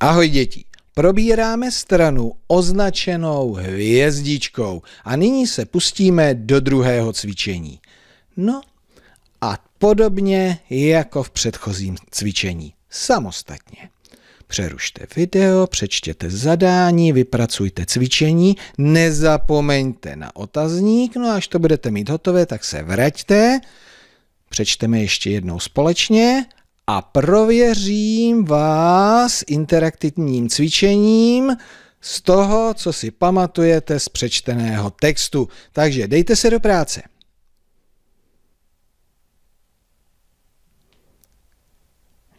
Ahoj děti, probíráme stranu označenou hvězdičkou a nyní se pustíme do druhého cvičení. No a podobně jako v předchozím cvičení, samostatně. Přerušte video, přečtěte zadání, vypracujte cvičení, nezapomeňte na otazník, no až to budete mít hotové, tak se vraťte, přečteme ještě jednou společně a prověřím vás interaktivním cvičením z toho, co si pamatujete z přečteného textu. Takže dejte se do práce.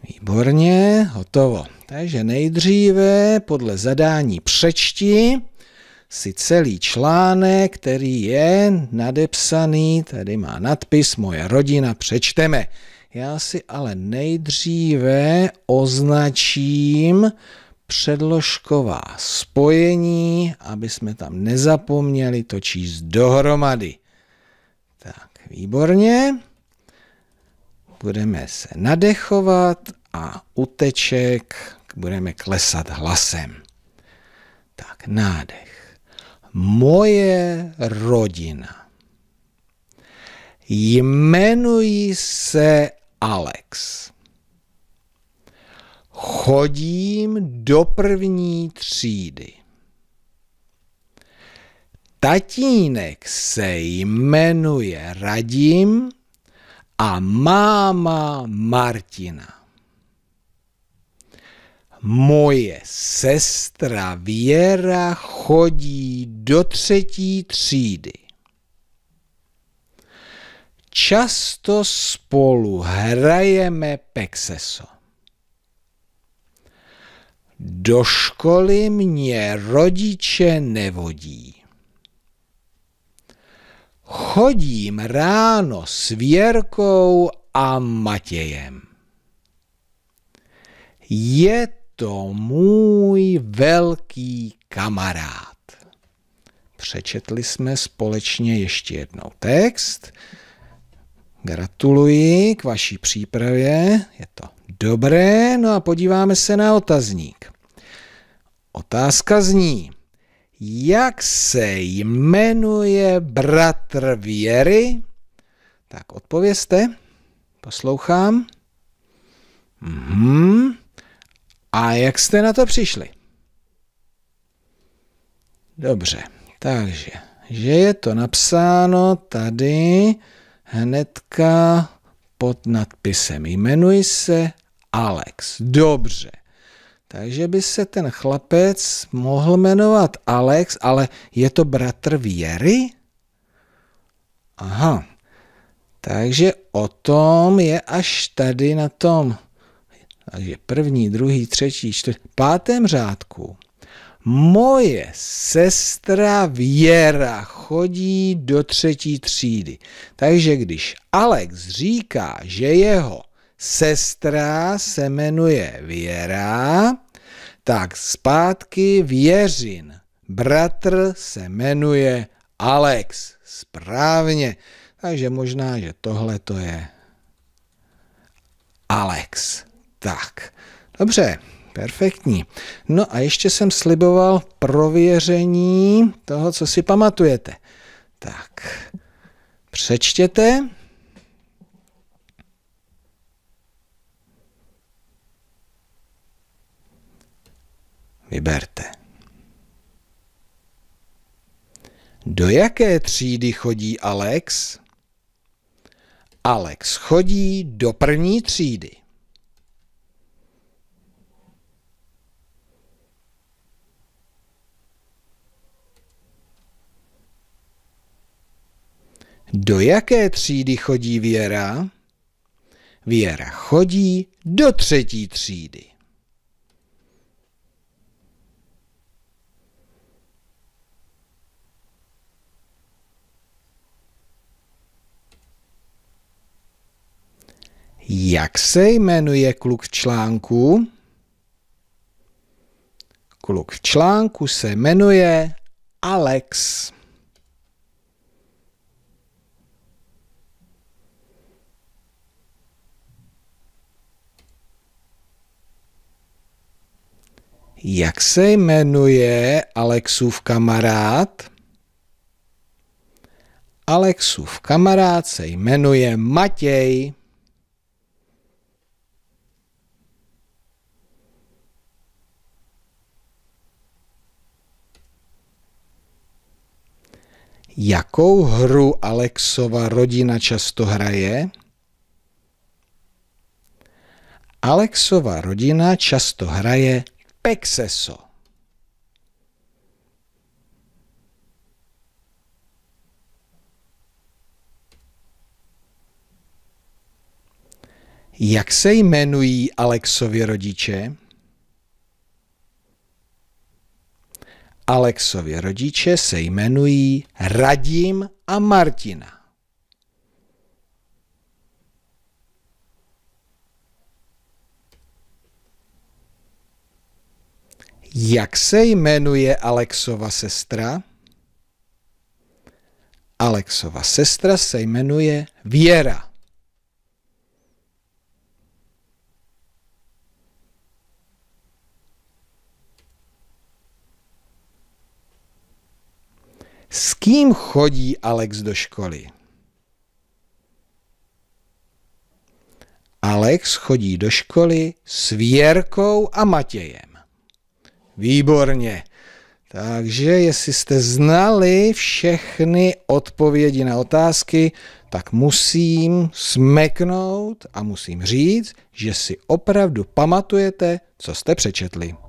Výborně, hotovo. Takže nejdříve podle zadání přečti si celý článek, který je nadepsaný, tady má nadpis Moje rodina přečteme. Já si ale nejdříve označím předložková spojení, aby jsme tam nezapomněli to číst dohromady. Tak, výborně. Budeme se nadechovat a uteček budeme klesat hlasem. Tak, nádech. Moje rodina. Jmenuji se Alex. Chodím do první třídy. Tatínek se jmenuje Radim a máma Martina. Moje sestra Věra chodí do třetí třídy. Často spolu hrajeme pexeso. Do školy mě rodiče nevodí. Chodím ráno s Věrkou a Matějem. Je to můj velký kamarád. Přečetli jsme společně ještě jednou text. Gratuluji k vaší přípravě, je to dobré, no a podíváme se na otazník. Otázka zní, jak se jmenuje bratr Věry? Tak odpověste, poslouchám. Mhm. A jak jste na to přišli? Dobře, takže, že je to napsáno tady, hnedka pod nadpisem. Jmenuji se Alex. Dobře. Takže by se ten chlapec mohl jmenovat Alex, ale je to bratr Věry? Aha. Takže o tom je až tady na tom. Takže první, druhý, třetí, čtvrtý, pátém řádku. Moje sestra Věra chodí do třetí třídy. Takže když Alex říká, že jeho sestra se jmenuje Věra, tak zpátky Věřin. Bratr se jmenuje Alex. Správně. Takže možná, že tohle to je Alex. Tak, dobře. Perfektní. No a ještě jsem sliboval prověření toho, co si pamatujete. Tak, přečtěte. Vyberte. Do jaké třídy chodí Alex? Alex chodí do první třídy. Do jaké třídy chodí Věra? Věra chodí do třetí třídy. Jak se jmenuje kluk v článku? Kluk v článku se jmenuje Alex. Jak se jmenuje Alexův kamarád? Alexův kamarád se jmenuje Matěj. Jakou hru Alexova rodina často hraje? Alexova rodina často hraje επέξεσο. Jak se jmenují Alexovi rodiče? Alexovi rodiče se jmenují Radim a Martina. Jak se jmenuje Alexova sestra? Alexova sestra se jmenuje Věra. S kým chodí Alex do školy? Alex chodí do školy s Věrkou a Matějem. Výborně. Takže jestli jste znali všechny odpovědi na otázky, tak musím smeknout a musím říct, že si opravdu pamatujete, co jste přečetli.